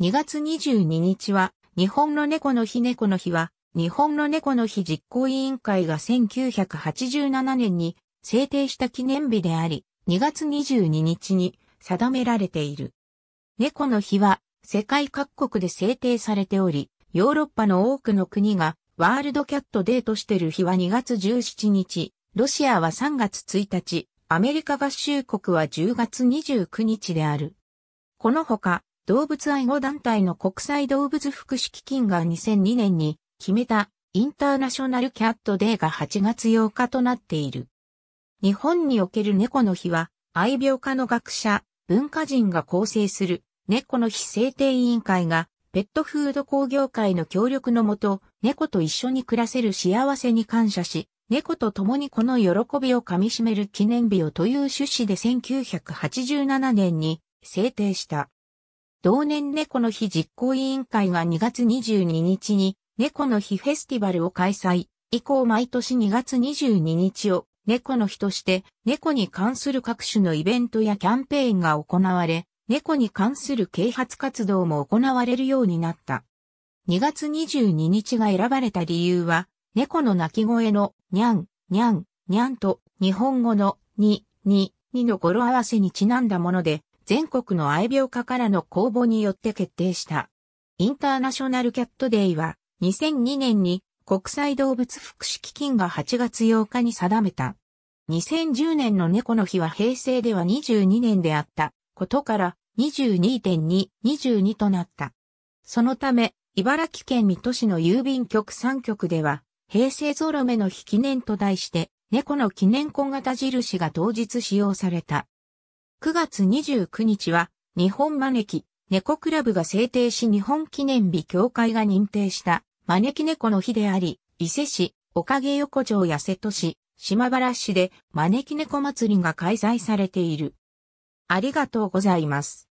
2月22日は、日本の猫の日猫の日は、日本の猫の日実行委員会が1987年に制定した記念日であり、2月22日に定められている。猫の日は世界各国で制定されており、ヨーロッパの多くの国がワールドキャットデーとしてる日は2月17日、ロシアは3月1日、アメリカ合衆国は10月29日である。このほか、動物愛護団体の国際動物福祉基金が2002年に決めたインターナショナルキャットデーが8月8日となっている。日本における猫の日は愛病家の学者、文化人が構成する猫の日制定委員会がペットフード工業会の協力のもと猫と一緒に暮らせる幸せに感謝し、猫と共にこの喜びをかみしめる記念日をという趣旨で1987年に制定した。同年猫の日実行委員会が2月22日に猫の日フェスティバルを開催。以降毎年2月22日を猫の日として猫に関する各種のイベントやキャンペーンが行われ、猫に関する啓発活動も行われるようになった。2月22日が選ばれた理由は、猫の鳴き声のニャン、ニャン、ニャンと日本語のに、に、にの語呂合わせにちなんだもので、全国の愛病家からの公募によって決定した。インターナショナルキャットデイは2002年に国際動物福祉基金が8月8日に定めた。2010年の猫の日は平成では22年であったことから22.2、22となった。そのため、茨城県水戸市の郵便局3局では、平成ゾロ目の日記念と題して、猫の記念小型印が当日使用された。9月29日は、日本招き、猫クラブが制定し日本記念日協会が認定した、招き猫の日であり、伊勢市、おかげ横丁や瀬戸市、島原市で招き猫祭りが開催されている。ありがとうございます。